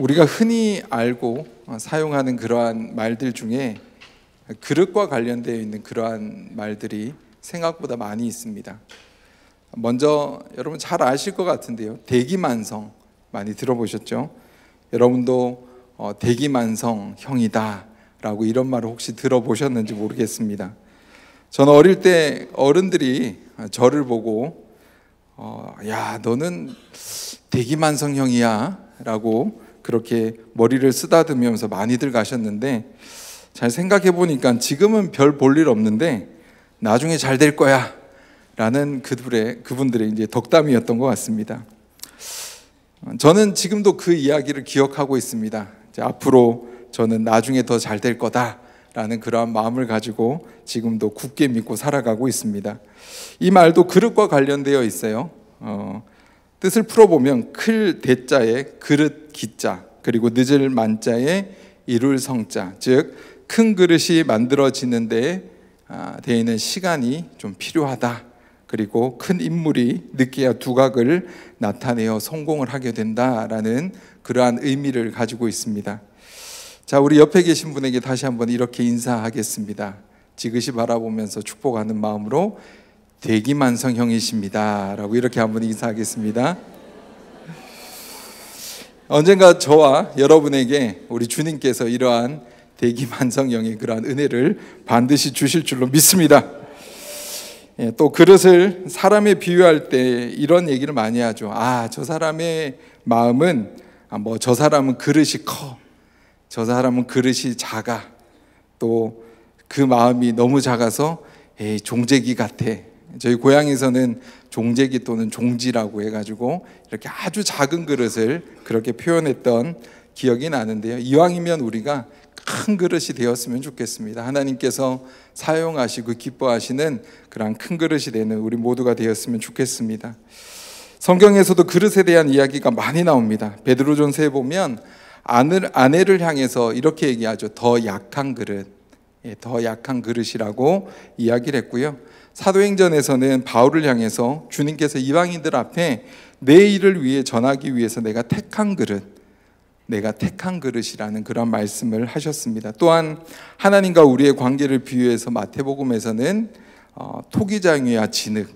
우리가 흔히 알고 어, 사용하는 그러한 말들 중에 그릇과 관련되어 있는 그러한 말들이 생각보다 많이 있습니다. 먼저 여러분 잘 아실 것 같은데요. 대기만성 많이 들어보셨죠? 여러분도 어, 대기만성형이다라고 이런 말을 혹시 들어보셨는지 모르겠습니다. 저는 어릴 때 어른들이 저를 보고 어, 야 너는 대기만성형이야라고 그렇게 머리를 쓰다듬으면서 많이들 가셨는데 잘 생각해 보니까 지금은 별 볼 일 없는데 나중에 잘 될 거야 라는 그들의 그분들의 이제 덕담이었던 것 같습니다. 저는 지금도 그 이야기를 기억하고 있습니다. 앞으로 저는 나중에 더 잘 될 거다라는 그러한 마음을 가지고 지금도 굳게 믿고 살아가고 있습니다. 이 말도 그릇과 관련되어 있어요. 어, 뜻을 풀어보면 클 대자에 그릇 기자 그리고 늦을 만자에 이룰 성자 즉 큰 그릇이 만들어지는 데에 되어 아, 있는 시간이 좀 필요하다 그리고 큰 인물이 늦게야 두각을 나타내어 성공을 하게 된다라는 그러한 의미를 가지고 있습니다. 자, 우리 옆에 계신 분에게 다시 한번 이렇게 인사하겠습니다. 지그시 바라보면서 축복하는 마음으로 대기만성형이십니다. 라고 이렇게 한번 인사하겠습니다. 언젠가 저와 여러분에게 우리 주님께서 이러한 대기만성형의 그러한 은혜를 반드시 주실 줄로 믿습니다. 예, 또 그릇을 사람에 비유할 때 이런 얘기를 많이 하죠. 아, 저 사람의 마음은 아, 뭐저 사람은 그릇이 커. 저 사람은 그릇이 작아. 또 그 마음이 너무 작아서 에이, 종재기 같아. 저희 고향에서는 종재기 또는 종지라고 해가지고 이렇게 아주 작은 그릇을 그렇게 표현했던 기억이 나는데요. 이왕이면 우리가 큰 그릇이 되었으면 좋겠습니다. 하나님께서 사용하시고 기뻐하시는 그런 큰 그릇이 되는 우리 모두가 되었으면 좋겠습니다. 성경에서도 그릇에 대한 이야기가 많이 나옵니다. 베드로전서에 보면 아내 아내를 향해서 이렇게 얘기하죠. 더 약한 그릇, 예, 더 약한 그릇이라고 이야기를 했고요. 사도행전에서는 바울을 향해서 주님께서 이방인들 앞에 내 일을 위해 전하기 위해서 내가 택한 그릇, 내가 택한 그릇이라는 그런 말씀을 하셨습니다. 또한 하나님과 우리의 관계를 비유해서 마태복음에서는 어, 토기장이와 진흙,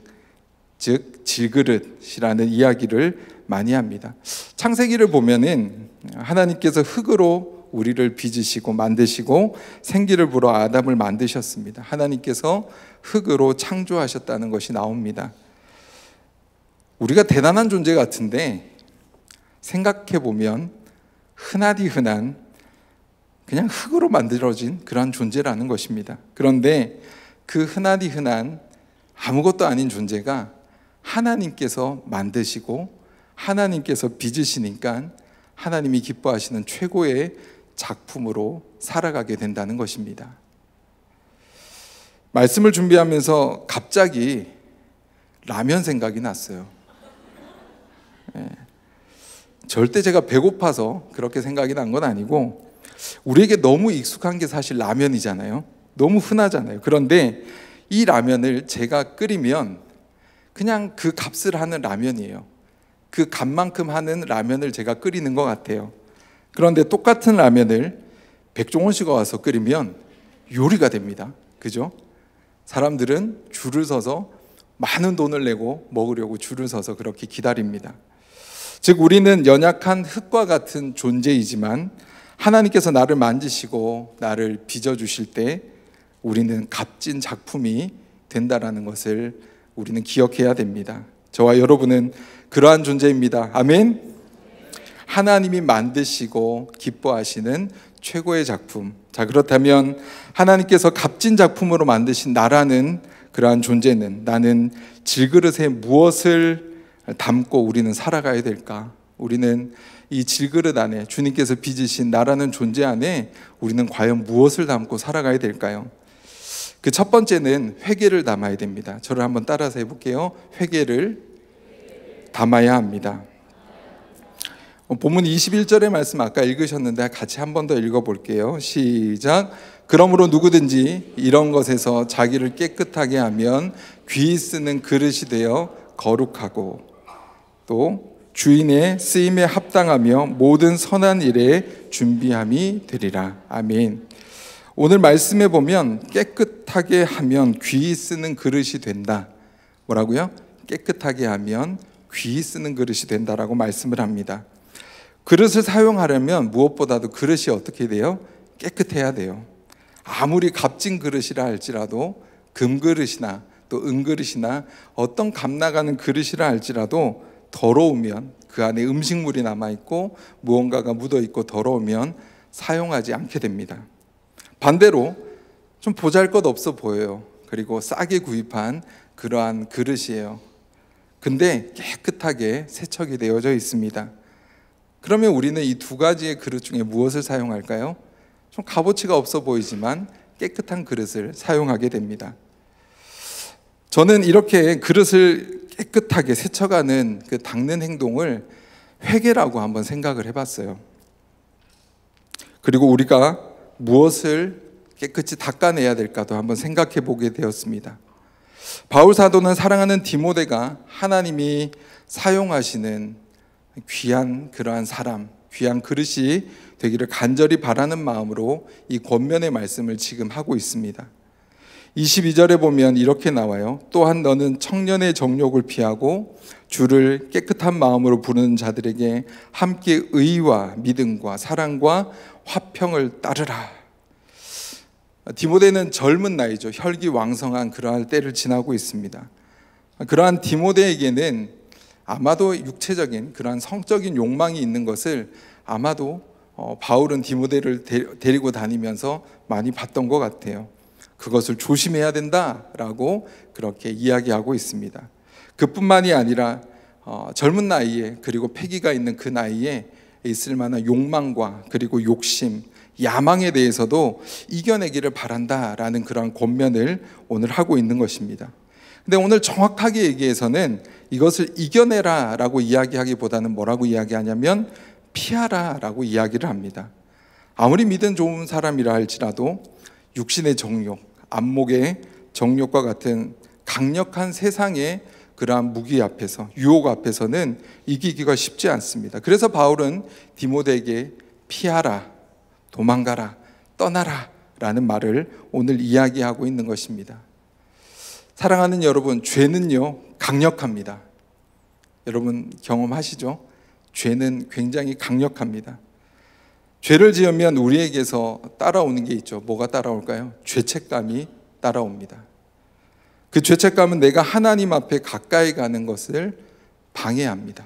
즉 질그릇이라는 이야기를 많이 합니다. 창세기를 보면은 하나님께서 흙으로 우리를 빚으시고 만드시고 생기를 불어 아담을 만드셨습니다. 하나님께서 흙으로 창조하셨다는 것이 나옵니다. 우리가 대단한 존재 같은데 생각해 보면 흔하디 흔한 그냥 흙으로 만들어진 그러 존재라는 것입니다. 그런데 그 흔하디 흔한 아무것도 아닌 존재가 하나님께서 만드시고 하나님께서 빚으시니까 하나님이 기뻐하시는 최고의 작품으로 살아가게 된다는 것입니다. 말씀을 준비하면서 갑자기 라면 생각이 났어요. 네. 절대 제가 배고파서 그렇게 생각이 난 건 아니고 우리에게 너무 익숙한 게 사실 라면이잖아요. 너무 흔하잖아요. 그런데 이 라면을 제가 끓이면 그냥 그 값을 하는 라면이에요. 그 값만큼 하는 라면을 제가 끓이는 것 같아요. 그런데 똑같은 라면을 백종원 씨가 와서 끓이면 요리가 됩니다. 그죠? 사람들은 줄을 서서 많은 돈을 내고 먹으려고 줄을 서서 그렇게 기다립니다. 즉, 우리는 연약한 흙과 같은 존재이지만 하나님께서 나를 만지시고 나를 빚어주실 때 우리는 값진 작품이 된다라는 것을 우리는 기억해야 됩니다. 저와 여러분은 그러한 존재입니다. 아멘. 하나님이 만드시고 기뻐하시는 최고의 작품. 자, 그렇다면 하나님께서 값진 작품으로 만드신 나라는 그러한 존재는 나는 질그릇에 무엇을 담고 우리는 살아가야 될까? 우리는 이 질그릇 안에 주님께서 빚으신 나라는 존재 안에 우리는 과연 무엇을 담고 살아가야 될까요? 그 첫 번째는 회개를 담아야 됩니다. 저를 한번 따라서 해볼게요. 회개를 담아야 합니다. 어, 본문 21절의 말씀 아까 읽으셨는데 같이 한 번 더 읽어볼게요. 시작. 그러므로 누구든지 이런 것에서 자기를 깨끗하게 하면 귀 쓰는 그릇이 되어 거룩하고 또 주인의 쓰임에 합당하며 모든 선한 일에 준비함이 되리라. 아멘. 오늘 말씀해 보면 깨끗하게 하면 귀 쓰는 그릇이 된다. 뭐라고요? 깨끗하게 하면 귀 쓰는 그릇이 된다라고 말씀을 합니다. 그릇을 사용하려면 무엇보다도 그릇이 어떻게 돼요? 깨끗해야 돼요. 아무리 값진 그릇이라 할지라도 금그릇이나 또 은그릇이나 어떤 값나가는 그릇이라 할지라도 더러우면 그 안에 음식물이 남아있고 무언가가 묻어있고 더러우면 사용하지 않게 됩니다. 반대로 좀 보잘 것 없어 보여요. 그리고 싸게 구입한 그러한 그릇이에요. 근데 깨끗하게 세척이 되어져 있습니다. 그러면 우리는 이 두 가지의 그릇 중에 무엇을 사용할까요? 좀 값어치가 없어 보이지만 깨끗한 그릇을 사용하게 됩니다. 저는 이렇게 그릇을 깨끗하게 세척하는 그 닦는 행동을 회개라고 한번 생각을 해봤어요. 그리고 우리가 무엇을 깨끗이 닦아내야 될까도 한번 생각해 보게 되었습니다. 바울 사도는 사랑하는 디모데가 하나님이 사용하시는 귀한 그러한 사람, 귀한 그릇이 되기를 간절히 바라는 마음으로 이 권면의 말씀을 지금 하고 있습니다. 22절에 보면 이렇게 나와요. 또한 너는 청년의 정욕을 피하고 주를 깨끗한 마음으로 부르는 자들에게 함께 의와 믿음과 사랑과 화평을 따르라. 디모데는 젊은 나이죠. 혈기 왕성한 그러한 때를 지나고 있습니다. 그러한 디모데에게는 아마도 육체적인 그러한 성적인 욕망이 있는 것을 아마도 어, 바울은 디모데를 데리고 다니면서 많이 봤던 것 같아요. 그것을 조심해야 된다라고 그렇게 이야기하고 있습니다. 그뿐만이 아니라 어, 젊은 나이에 그리고 폐기가 있는 그 나이에 있을 만한 욕망과 그리고 욕심, 야망에 대해서도 이겨내기를 바란다라는 그러한 권면을 오늘 하고 있는 것입니다. 근데 오늘 정확하게 얘기해서는 이것을 이겨내라 라고 이야기하기보다는 뭐라고 이야기하냐면 피하라 라고 이야기를 합니다. 아무리 믿음 좋은 사람이라 할지라도 육신의 정욕, 안목의 정욕과 같은 강력한 세상의 그러한 무기 앞에서, 유혹 앞에서는 이기기가 쉽지 않습니다. 그래서 바울은 디모데에게 피하라, 도망가라, 떠나라 라는 말을 오늘 이야기하고 있는 것입니다. 사랑하는 여러분, 죄는요, 강력합니다. 여러분 경험하시죠? 죄는 굉장히 강력합니다. 죄를 지으면 우리에게서 따라오는 게 있죠. 뭐가 따라올까요? 죄책감이 따라옵니다. 그 죄책감은 내가 하나님 앞에 가까이 가는 것을 방해합니다.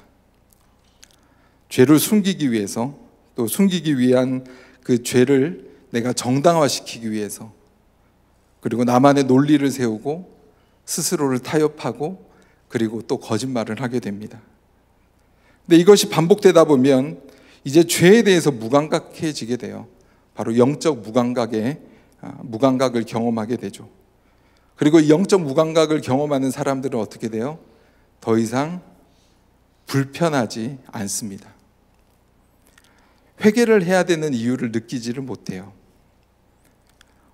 죄를 숨기기 위해서 또 숨기기 위한 그 죄를 내가 정당화시키기 위해서 그리고 나만의 논리를 세우고 스스로를 타협하고 그리고 또 거짓말을 하게 됩니다. 근데 이것이 반복되다 보면 이제 죄에 대해서 무감각해지게 돼요. 바로 영적 무감각에 아, 무감각을 경험하게 되죠. 그리고 영적 무감각을 경험하는 사람들은 어떻게 돼요? 더 이상 불편하지 않습니다. 회개를 해야 되는 이유를 느끼지를 못해요.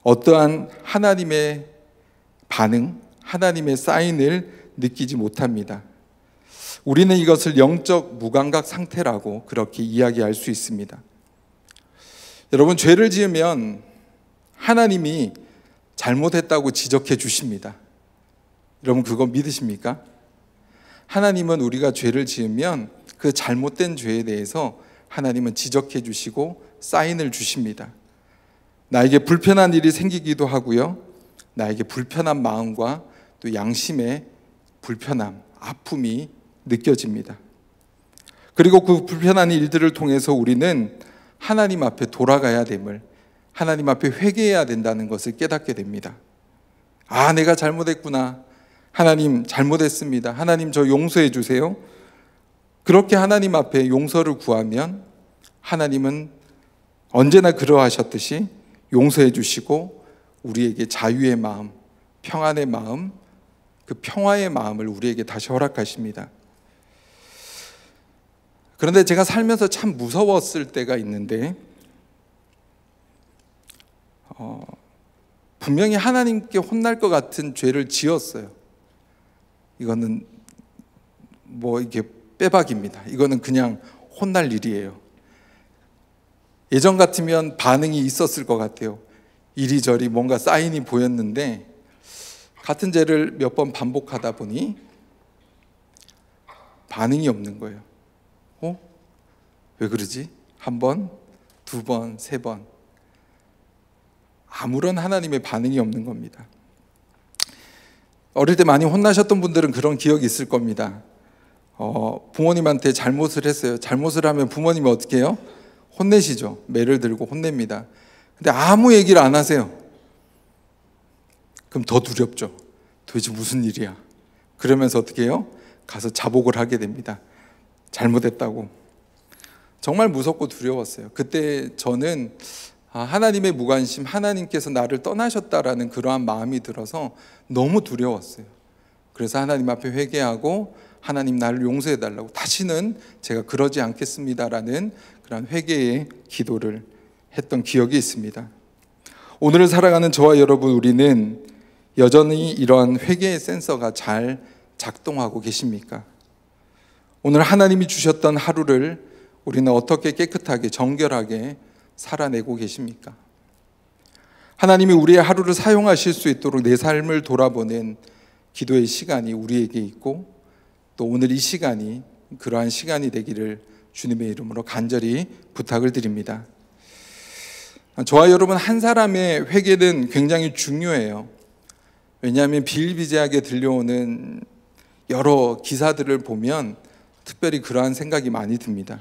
어떠한 하나님의 반응, 하나님의 사인을 느끼지 못합니다. 우리는 이것을 영적 무감각 상태라고 그렇게 이야기할 수 있습니다. 여러분, 죄를 지으면 하나님이 잘못했다고 지적해 주십니다. 여러분, 그거 믿으십니까? 하나님은 우리가 죄를 지으면 그 잘못된 죄에 대해서 하나님은 지적해 주시고 사인을 주십니다. 나에게 불편한 일이 생기기도 하고요. 나에게 불편한 마음과 또 양심의 불편함, 아픔이 느껴집니다. 그리고 그 불편한 일들을 통해서 우리는 하나님 앞에 돌아가야 됨을, 하나님 앞에 회개해야 된다는 것을 깨닫게 됩니다. 아, 내가 잘못했구나. 하나님, 잘못했습니다. 하나님, 저 용서해 주세요. 그렇게 하나님 앞에 용서를 구하면 하나님은 언제나 그러하셨듯이 용서해 주시고 우리에게 자유의 마음, 평안의 마음, 그 평화의 마음을 우리에게 다시 허락하십니다. 그런데 제가 살면서 참 무서웠을 때가 있는데, 어, 분명히 하나님께 혼날 것 같은 죄를 지었어요. 이거는 뭐 이게 빼박입니다. 이거는 그냥 혼날 일이에요. 예전 같으면 반응이 있었을 것 같아요. 이리저리 뭔가 사인이 보였는데 같은 죄를 몇 번 반복하다 보니 반응이 없는 거예요. 어? 왜 그러지? 한 번, 두 번, 세 번. 아무런 하나님의 반응이 없는 겁니다. 어릴 때 많이 혼나셨던 분들은 그런 기억이 있을 겁니다. 어, 부모님한테 잘못을 했어요. 잘못을 하면 부모님이 어떻게 해요? 혼내시죠. 매를 들고 혼냅니다. 근데 아무 얘기를 안 하세요. 그럼 더 두렵죠. 도대체 무슨 일이야? 그러면서 어떻게 해요? 가서 자복을 하게 됩니다. 잘못했다고. 정말 무섭고 두려웠어요. 그때 저는 아, 하나님의 무관심, 하나님께서 나를 떠나셨다라는 그러한 마음이 들어서 너무 두려웠어요. 그래서 하나님 앞에 회개하고 하나님 나를 용서해 달라고 다시는 제가 그러지 않겠습니다라는 그런 회개의 기도를 했던 기억이 있습니다. 오늘을 살아가는 저와 여러분 우리는 여전히 이러한 회개의 센서가 잘 작동하고 계십니까? 오늘 하나님이 주셨던 하루를 우리는 어떻게 깨끗하게 정결하게 살아내고 계십니까? 하나님이 우리의 하루를 사용하실 수 있도록 내 삶을 돌아보는 기도의 시간이 우리에게 있고 또 오늘 이 시간이 그러한 시간이 되기를 주님의 이름으로 간절히 부탁을 드립니다. 저와 여러분 한 사람의 회개는 굉장히 중요해요. 왜냐하면 비일비재하게 들려오는 여러 기사들을 보면 특별히 그러한 생각이 많이 듭니다.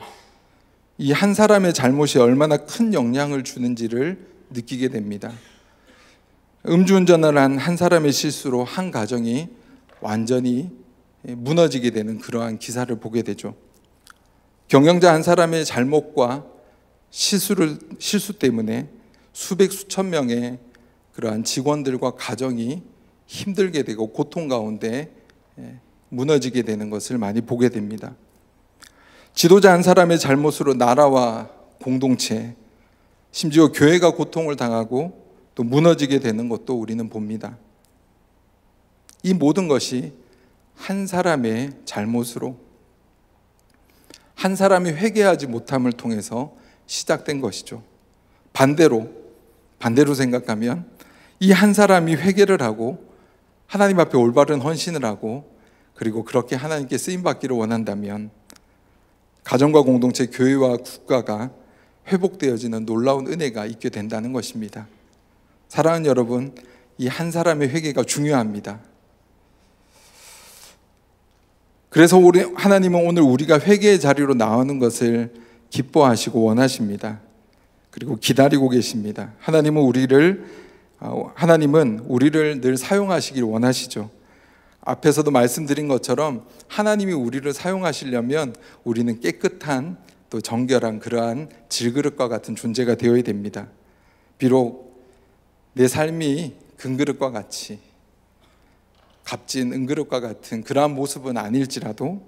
이 한 사람의 잘못이 얼마나 큰 영향을 주는지를 느끼게 됩니다. 음주운전을 한 한 사람의 실수로 한 가정이 완전히 무너지게 되는 그러한 기사를 보게 되죠. 경영자 한 사람의 잘못과 실수를 실수 때문에 수백 수천 명의 그러한 직원들과 가정이 힘들게 되고 고통 가운데 예, 무너지게 되는 것을 많이 보게 됩니다. 지도자 한 사람의 잘못으로 나라와 공동체, 심지어 교회가 고통을 당하고 또 무너지게 되는 것도 우리는 봅니다. 이 모든 것이 한 사람의 잘못으로 한 사람이 회개하지 못함을 통해서 시작된 것이죠. 반대로 반대로 생각하면 이 한 사람이 회개를 하고 하나님 앞에 올바른 헌신을 하고 그리고 그렇게 하나님께 쓰임 받기를 원한다면 가정과 공동체, 교회와 국가가 회복되어지는 놀라운 은혜가 있게 된다는 것입니다. 사랑하는 여러분, 이 한 사람의 회개가 중요합니다. 그래서 우리 하나님은 오늘 우리가 회개의 자리로 나오는 것을 기뻐하시고 원하십니다. 그리고 기다리고 계십니다. 하나님은 우리를 아, 하나님은 우리를 늘 사용하시길 원하시죠. 앞에서도 말씀드린 것처럼 하나님이 우리를 사용하시려면 우리는 깨끗한 또 정결한 그러한 질그릇과 같은 존재가 되어야 됩니다. 비록 내 삶이 금그릇과 같이 값진 은그릇과 같은 그러한 모습은 아닐지라도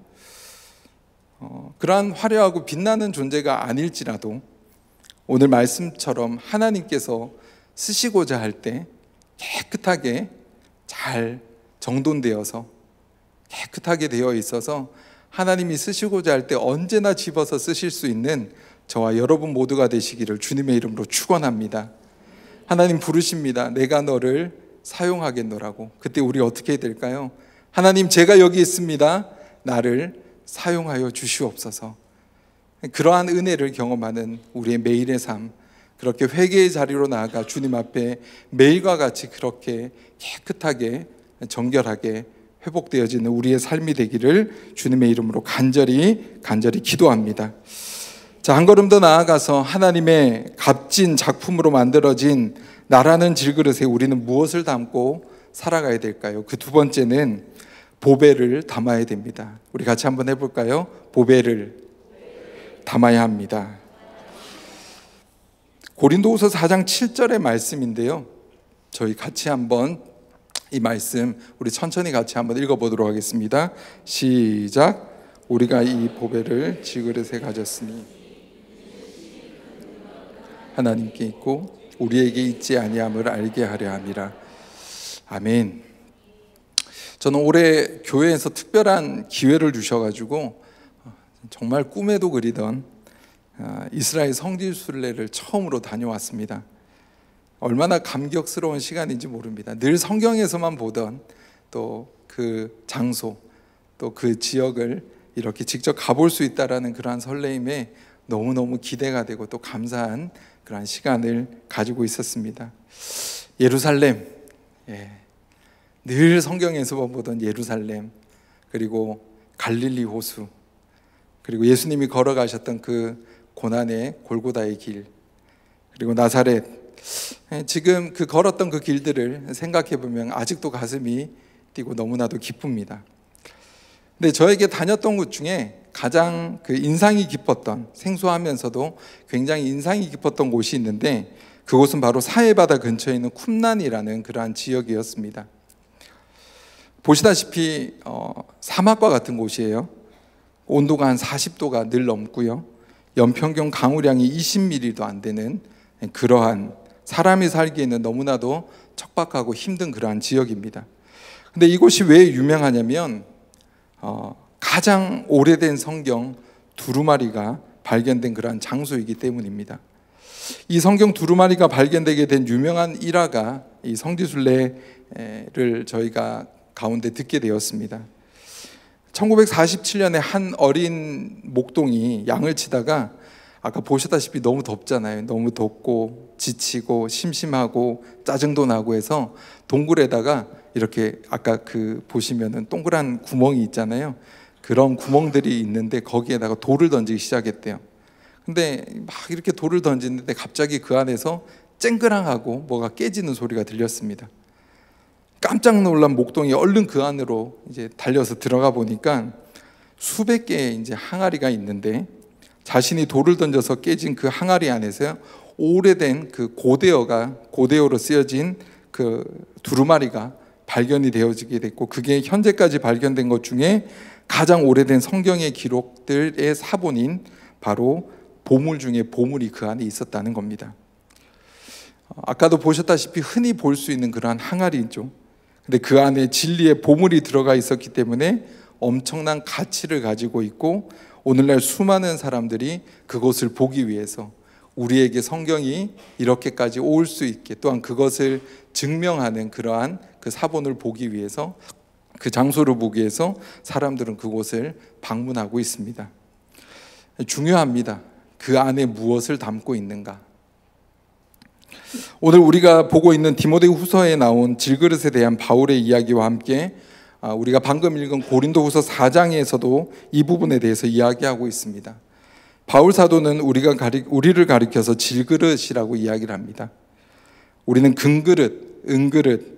어, 그러한 화려하고 빛나는 존재가 아닐지라도 오늘 말씀처럼 하나님께서 쓰시고자 할 때 깨끗하게 잘 정돈되어서 깨끗하게 되어 있어서 하나님이 쓰시고자 할 때 언제나 집어서 쓰실 수 있는 저와 여러분 모두가 되시기를 주님의 이름으로 축원합니다. 하나님 부르십니다. 내가 너를 사용하겠노라고. 그때 우리 어떻게 해야 될까요? 하나님 제가 여기 있습니다. 나를 사용하여 주시옵소서. 그러한 은혜를 경험하는 우리의 매일의 삶 그렇게 회개의 자리로 나아가 주님 앞에 매일과 같이 그렇게 깨끗하게 정결하게 회복되어지는 우리의 삶이 되기를 주님의 이름으로 간절히 간절히 기도합니다. 자, 한 걸음 더 나아가서 하나님의 값진 작품으로 만들어진 나라는 질그릇에 우리는 무엇을 담고 살아가야 될까요? 그 두 번째는 보배를 담아야 됩니다. 우리 같이 한번 해볼까요? 보배를 담아야 합니다. 고린도후서 4장 7절의 말씀인데요. 저희 같이 한번 이 말씀 우리 천천히 같이 한번 읽어보도록 하겠습니다. 시작. 우리가 이 보배를 지그릇에 가졌으니 하나님께 있고 우리에게 있지 아니함을 알게 하려 함이라. 아멘. 저는 올해 교회에서 특별한 기회를 주셔가지고 정말 꿈에도 그리던 아, 이스라엘 성지순례를 처음으로 다녀왔습니다. 얼마나 감격스러운 시간인지 모릅니다. 늘 성경에서만 보던 또 그 장소, 또 그 지역을 이렇게 직접 가볼 수 있다라는 그러한 설레임에 너무너무 기대가 되고 또 감사한 그러한 시간을 가지고 있었습니다. 예루살렘, 예. 늘 성경에서만 보던 예루살렘, 그리고 갈릴리 호수, 그리고 예수님이 걸어가셨던 그 고난의 골고다의 길 그리고 나사렛 예, 지금 그 걸었던 그 길들을 생각해 보면 아직도 가슴이 뛰고 너무나도 기쁩니다. 근데 저에게 다녔던 곳 중에 가장 그 인상이 깊었던 생소하면서도 굉장히 인상이 깊었던 곳이 있는데 그곳은 바로 사해바다 근처에 있는 쿰난이라는 그러한 지역이었습니다. 보시다시피 어, 사막과 같은 곳이에요. 온도가 한 40도가 늘 넘고요. 연평균 강우량이 20mm도 안 되는 그러한 사람이 살기에는 너무나도 척박하고 힘든 그러한 지역입니다. 근데 이곳이 왜 유명하냐면 어, 가장 오래된 성경 두루마리가 발견된 그러한 장소이기 때문입니다. 이 성경 두루마리가 발견되게 된 유명한 일화가 이 성지순례를 저희가 가운데 듣게 되었습니다. 1947년에 한 어린 목동이 양을 치다가 아까 보셨다시피 너무 덥잖아요. 너무 덥고 지치고 심심하고 짜증도 나고 해서 동굴에다가 이렇게 아까 그 보시면은 동그란 구멍이 있잖아요. 그런 구멍들이 있는데 거기에다가 돌을 던지기 시작했대요. 근데 막 이렇게 돌을 던지는데 갑자기 그 안에서 쨍그랑하고 뭐가 깨지는 소리가 들렸습니다. 깜짝 놀란 목동이 얼른 그 안으로 이제 달려서 들어가 보니까 수백 개의 이제 항아리가 있는데 자신이 돌을 던져서 깨진 그 항아리 안에서 오래된 그 고대어가 고대어로 쓰여진 그 두루마리가 발견이 되어지게 됐고 그게 현재까지 발견된 것 중에 가장 오래된 성경의 기록들의 사본인 바로 보물 중에 보물이 그 안에 있었다는 겁니다. 어, 아까도 보셨다시피 흔히 볼 수 있는 그러한 항아리죠. 근데 그 안에 진리의 보물이 들어가 있었기 때문에 엄청난 가치를 가지고 있고 오늘날 수많은 사람들이 그것을 보기 위해서 우리에게 성경이 이렇게까지 올 수 있게 또한 그것을 증명하는 그러한 그 사본을 보기 위해서 그 장소를 보기 위해서 사람들은 그곳을 방문하고 있습니다. 중요합니다. 그 안에 무엇을 담고 있는가. 오늘 우리가 보고 있는 디모데 후서에 나온 질그릇에 대한 바울의 이야기와 함께 아, 우리가 방금 읽은 고린도 후서 4장에서도 이 부분에 대해서 이야기하고 있습니다. 바울 사도는 우리가 가리, 우리를 가리켜서 질그릇이라고 이야기를 합니다. 우리는 금그릇, 은그릇,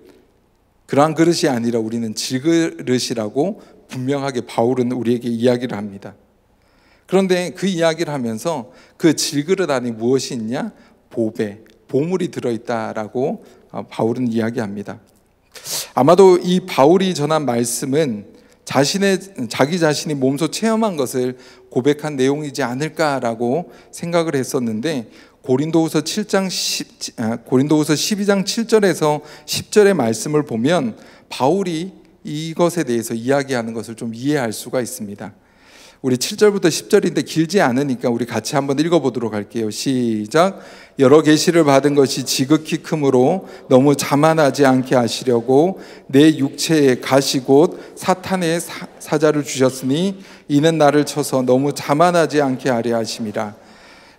그러한 그릇이 아니라 우리는 질그릇이라고 분명하게 바울은 우리에게 이야기를 합니다. 그런데 그 이야기를 하면서 그 질그릇 안에 무엇이 있냐? 보배, 보물이 들어있다라고 어, 바울은 이야기합니다. 아마도 이 바울이 전한 말씀은 자신의 자기 자신이 몸소 체험한 것을 고백한 내용이지 않을까라고 생각을 했었는데 고린도후서 7장 10, 아, 고린도후서 12장 7절에서 10절의 말씀을 보면 바울이 이것에 대해서 이야기하는 것을 좀 이해할 수가 있습니다. 우리 7절부터 10절인데 길지 않으니까 우리 같이 한번 읽어보도록 할게요. 시작. 여러 계시를 받은 것이 지극히 크므로 너무 자만하지 않게 하시려고 내 육체에 가시 곧 사탄의 사, 자를 주셨으니 이는 나를 쳐서 너무 자만하지 않게 하려 하심이라.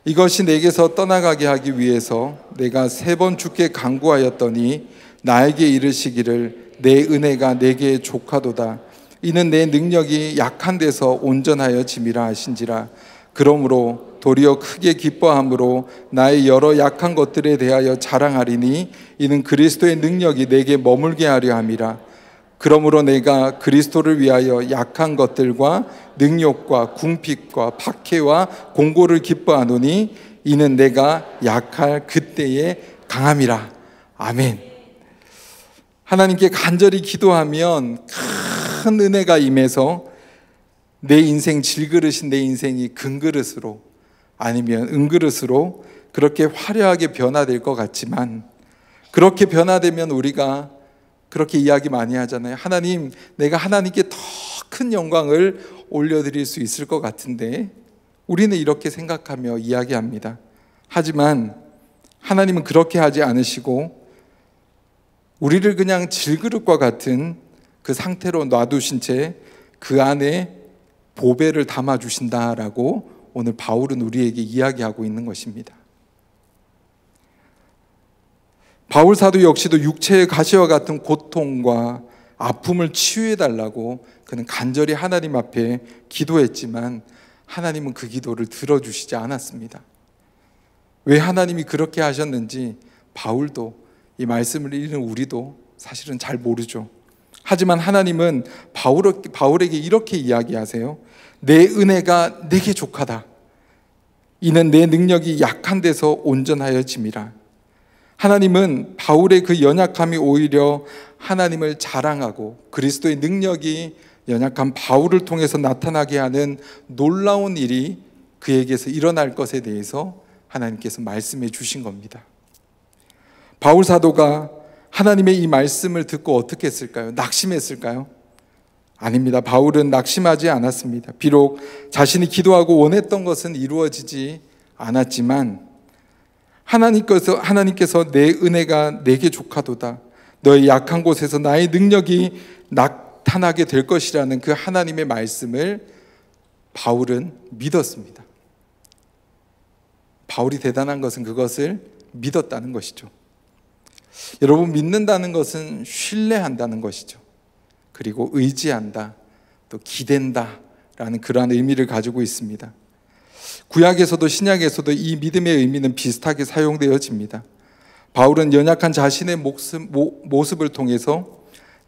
이것이 내게서 떠나가게 하기 위해서 내가 세 번 죽게 강구하였더니 나에게 이르시기를 내 은혜가 내게 조카도다. 이는 내 능력이 약한 데서 온전하여 짐이라 하신지라 그러므로 도리어 크게 기뻐함으로 나의 여러 약한 것들에 대하여 자랑하리니 이는 그리스도의 능력이 내게 머물게 하려 함이라 그러므로 내가 그리스도를 위하여 약한 것들과 능욕과 궁핍과 박해와 공고를 기뻐하노니 이는 내가 약할 그때의 강함이라. 아멘. 하나님께 간절히 기도하면 큰 은혜가 임해서 내 인생 질그릇인 내 인생이 금그릇으로 아니면 은그릇으로 그렇게 화려하게 변화될 것 같지만 그렇게 변화되면 우리가 그렇게 이야기 많이 하잖아요. 하나님, 내가 하나님께 더 큰 영광을 올려드릴 수 있을 것 같은데 우리는 이렇게 생각하며 이야기합니다. 하지만 하나님은 그렇게 하지 않으시고 우리를 그냥 질그릇과 같은 그 상태로 놔두신 채 그 안에 보배를 담아 주신다라고 오늘 바울은 우리에게 이야기하고 있는 것입니다. 바울 사도 역시도 육체의 가시와 같은 고통과 아픔을 치유해 달라고 그는 간절히 하나님 앞에 기도했지만 하나님은 그 기도를 들어주시지 않았습니다. 왜 하나님이 그렇게 하셨는지 바울도 이 말씀을 읽는 우리도 사실은 잘 모르죠. 하지만 하나님은 바울, 에게 이렇게 이야기하세요. 내 은혜가 내게 족하다. 이는 내 능력이 약한 데서 온전하여짐이라. 하나님은 바울의 그 연약함이 오히려 하나님을 자랑하고 그리스도의 능력이 연약한 바울을 통해서 나타나게 하는 놀라운 일이 그에게서 일어날 것에 대해서 하나님께서 말씀해 주신 겁니다. 바울 사도가 하나님의 이 말씀을 듣고 어떻게 했을까요? 낙심했을까요? 아닙니다. 바울은 낙심하지 않았습니다. 비록 자신이 기도하고 원했던 것은 이루어지지 않았지만 하나님께서 하나님께서 내 은혜가 내게 족하도다. 너의 약한 곳에서 나의 능력이 나타나게 될 것이라는 그 하나님의 말씀을 바울은 믿었습니다. 바울이 대단한 것은 그것을 믿었다는 것이죠. 여러분 믿는다는 것은 신뢰한다는 것이죠. 그리고 의지한다, 또 기댄다라는 그러한 의미를 가지고 있습니다. 구약에서도 신약에서도 이 믿음의 의미는 비슷하게 사용되어집니다. 바울은 연약한 자신의 모습, 모습을 통해서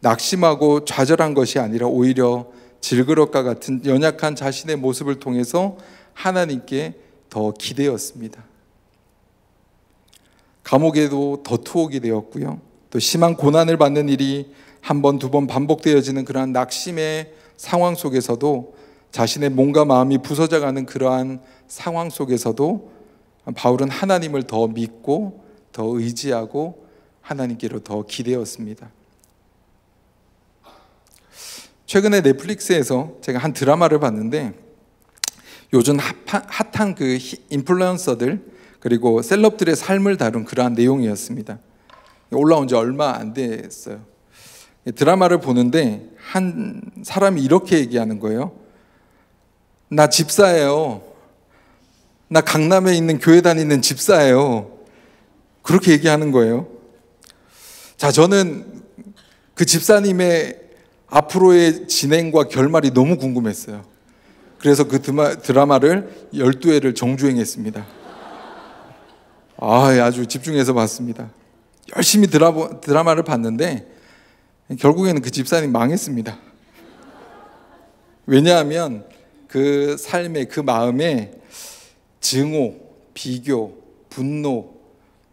낙심하고 좌절한 것이 아니라 오히려 질그릇과 같은 연약한 자신의 모습을 통해서 하나님께 더 기대었습니다. 감옥에도 더투옥이 되었고요. 또 심한 고난을 받는 일이 한 번, 두 번 반복되어지는 그러한 낙심의 상황 속에서도 자신의 몸과 마음이 부서져가는 그러한 상황 속에서도 바울은 하나님을 더 믿고 더 의지하고 하나님께로 더 기대었습니다. 최근에 넷플릭스에서 제가 한 드라마를 봤는데 요즘 핫한, 핫한 그 인플루언서들 그리고 셀럽들의 삶을 다룬 그러한 내용이었습니다. 올라온 지 얼마 안 됐어요. 드라마를 보는데 한 사람이 이렇게 얘기하는 거예요. 나 집사예요. 나 강남에 있는 교회 다니는 집사예요. 그렇게 얘기하는 거예요. 자, 저는 그 집사님의 앞으로의 진행과 결말이 너무 궁금했어요. 그래서 그 드라마를 12회를 정주행했습니다. 아, 아주 집중해서 봤습니다. 열심히 드라마, 드라마를 봤는데 결국에는 그 집사님 망했습니다. 왜냐하면 그 삶의 그 마음에 증오, 비교, 분노,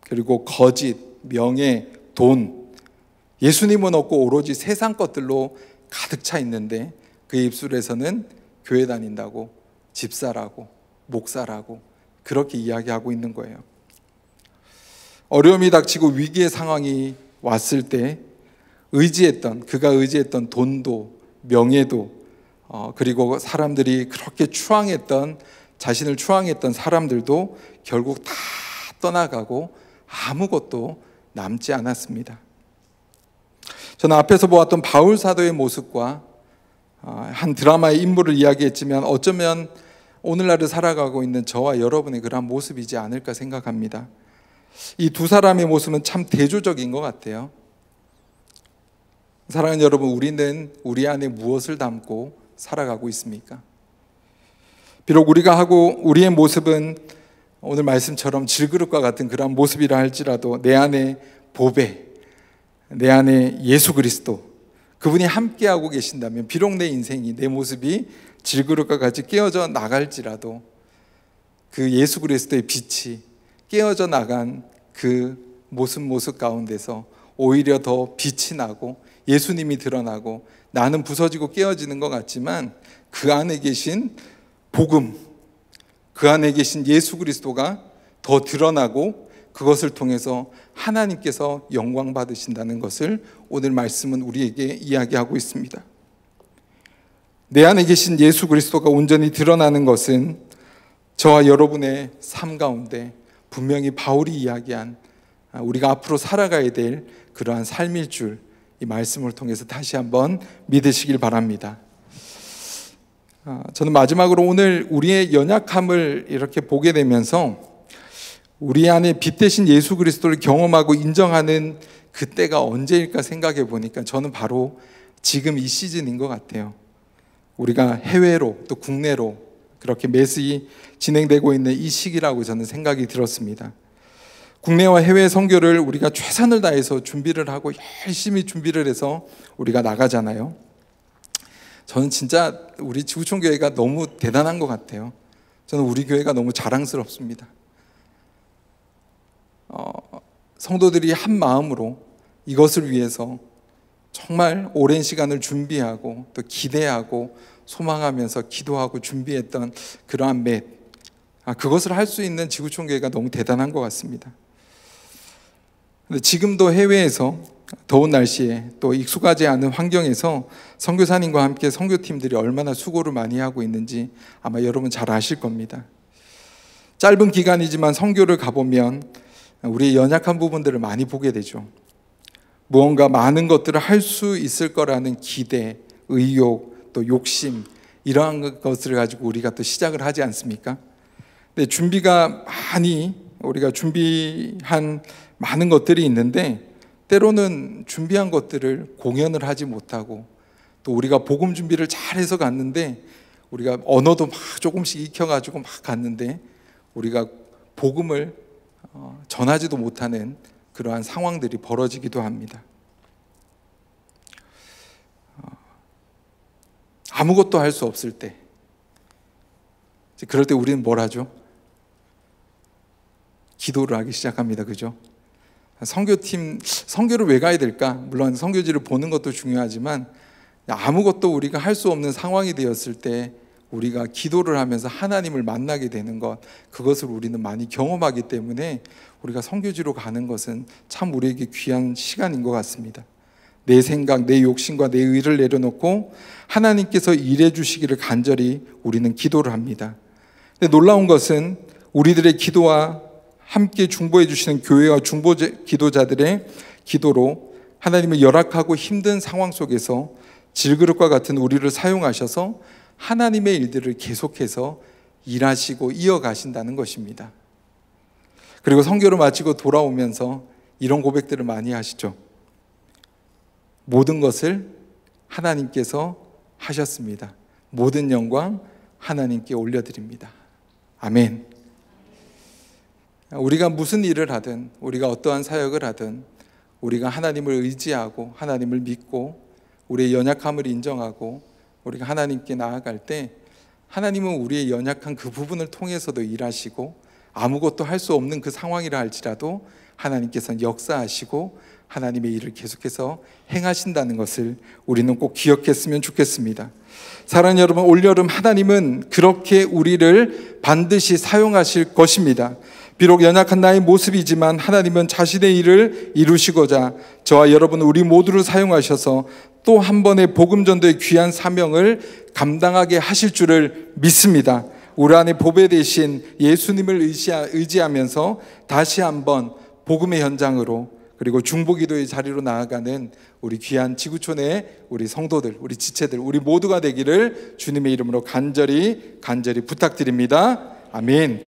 그리고 거짓, 명예, 돈, 예수님은 없고 오로지 세상 것들로 가득 차 있는데 그 입술에서는 교회 다닌다고, 집사라고, 목사라고 그렇게 이야기하고 있는 거예요. 어려움이 닥치고 위기의 상황이 왔을 때 의지했던 그가 의지했던 돈도 명예도 어, 그리고 사람들이 그렇게 추앙했던 자신을 추앙했던 사람들도 결국 다 떠나가고 아무것도 남지 않았습니다. 저는 앞에서 보았던 바울 사도의 모습과 어, 한 드라마의 인물을 이야기했지만 어쩌면 오늘날을 살아가고 있는 저와 여러분의 그러한 모습이지 않을까 생각합니다. 이두 사람의 모습은 참 대조적인 것 같아요. 사랑하는 여러분, 우리는 우리 안에 무엇을 담고 살아가고 있습니까? 비록 우리가 하고 우리의 모습은 오늘 말씀처럼 질그릇과 같은 그러 모습이라 할지라도 내 안에 보배, 내 안에 예수 그리스도, 그분이 함께하고 계신다면 비록 내 인생이 내 모습이 질그릇과 같이 깨어져 나갈지라도 그 예수 그리스도의 빛이 깨어져 나간 그 모습 모습 가운데서 오히려 더 빛이 나고 예수님이 드러나고 나는 부서지고 깨어지는 것 같지만 그 안에 계신 복음, 그 안에 계신 예수 그리스도가 더 드러나고 그것을 통해서 하나님께서 영광 받으신다는 것을 오늘 말씀은 우리에게 이야기하고 있습니다. 내 안에 계신 예수 그리스도가 온전히 드러나는 것은 저와 여러분의 삶 가운데 분명히 바울이 이야기한 아, 우리가 앞으로 살아가야 될 그러한 삶일 줄 이 말씀을 통해서 다시 한번 믿으시길 바랍니다. 아, 저는 마지막으로 오늘 우리의 연약함을 이렇게 보게 되면서 우리 안에 빛 대신 예수 그리스도를 경험하고 인정하는 그때가 언제일까 생각해 보니까 저는 바로 지금 이 시즌인 것 같아요. 우리가 해외로 또 국내로 그렇게 매수이 진행되고 있는 이 시기라고 저는 생각이 들었습니다. 국내와 해외 선교를 우리가 최선을 다해서 준비를 하고 열심히 준비를 해서 우리가 나가잖아요. 저는 진짜 우리 지구촌 교회가 너무 대단한 것 같아요. 저는 우리 교회가 너무 자랑스럽습니다. 어, 성도들이 한 마음으로 이것을 위해서 정말 오랜 시간을 준비하고 또 기대하고 소망하면서 기도하고 준비했던 그러한 맵, 아, 그것을 할 수 있는 지구촌교회가 너무 대단한 것 같습니다. 근데 지금도 해외에서 더운 날씨에 또 익숙하지 않은 환경에서 선교사님과 함께 선교팀들이 얼마나 수고를 많이 하고 있는지 아마 여러분 잘 아실 겁니다. 짧은 기간이지만 선교를 가보면 우리의 연약한 부분들을 많이 보게 되죠. 무언가 많은 것들을 할 수 있을 거라는 기대, 의욕, 또 욕심 이러한 것을 가지고 우리가 또 시작을 하지 않습니까? 근데 준비가 많이 우리가 준비한 많은 것들이 있는데 때로는 준비한 것들을 공연을 하지 못하고 또 우리가 복음 준비를 잘 해서 갔는데 우리가 언어도 막 조금씩 익혀가지고 막 갔는데 우리가 복음을 어, 전하지도 못하는 그러한 상황들이 벌어지기도 합니다. 아무것도 할 수 없을 때. 그럴 때 우리는 뭘 하죠? 기도를 하기 시작합니다. 그죠? 성교팀, 성교를 왜 가야 될까? 물론 성교지를 보는 것도 중요하지만 아무것도 우리가 할 수 없는 상황이 되었을 때 우리가 기도를 하면서 하나님을 만나게 되는 것, 그것을 우리는 많이 경험하기 때문에 우리가 성교지로 가는 것은 참 우리에게 귀한 시간인 것 같습니다. 내 생각, 내 욕심과 내 의를 내려놓고 하나님께서 일해 주시기를 간절히 우리는 기도를 합니다. 근데 놀라운 것은 우리들의 기도와 함께 중보해 주시는 교회와 중보 기도자들의 기도로 하나님은 열악하고 힘든 상황 속에서 질그릇과 같은 우리를 사용하셔서 하나님의 일들을 계속해서 일하시고 이어가신다는 것입니다. 그리고 성교를 마치고 돌아오면서 이런 고백들을 많이 하시죠. 모든 것을 하나님께서 하셨습니다. 모든 영광 하나님께 올려드립니다. 아멘. 우리가 무슨 일을 하든, 우리가 어떠한 사역을 하든, 우리가 하나님을 의지하고, 하나님을 믿고, 우리의 연약함을 인정하고, 우리가 하나님께 나아갈 때, 하나님은 우리의 연약한 그 부분을 통해서도 일하시고, 아무것도 할 수 없는 그 상황이라 할지라도 하나님께서는 역사하시고 하나님의 일을 계속해서 행하신다는 것을 우리는 꼭 기억했으면 좋겠습니다. 사랑하는 여러분, 올여름 하나님은 그렇게 우리를 반드시 사용하실 것입니다. 비록 연약한 나의 모습이지만 하나님은 자신의 일을 이루시고자 저와 여러분 우리 모두를 사용하셔서 또 한 번의 복음 전도의 귀한 사명을 감당하게 하실 줄을 믿습니다. 우리 안에 보배 대신 예수님을 의지하면서 다시 한번 복음의 현장으로 그리고 중보기도의 자리로 나아가는 우리 귀한 지구촌의 우리 성도들, 우리 지체들, 우리 모두가 되기를 주님의 이름으로 간절히 간절히 부탁드립니다. 아멘.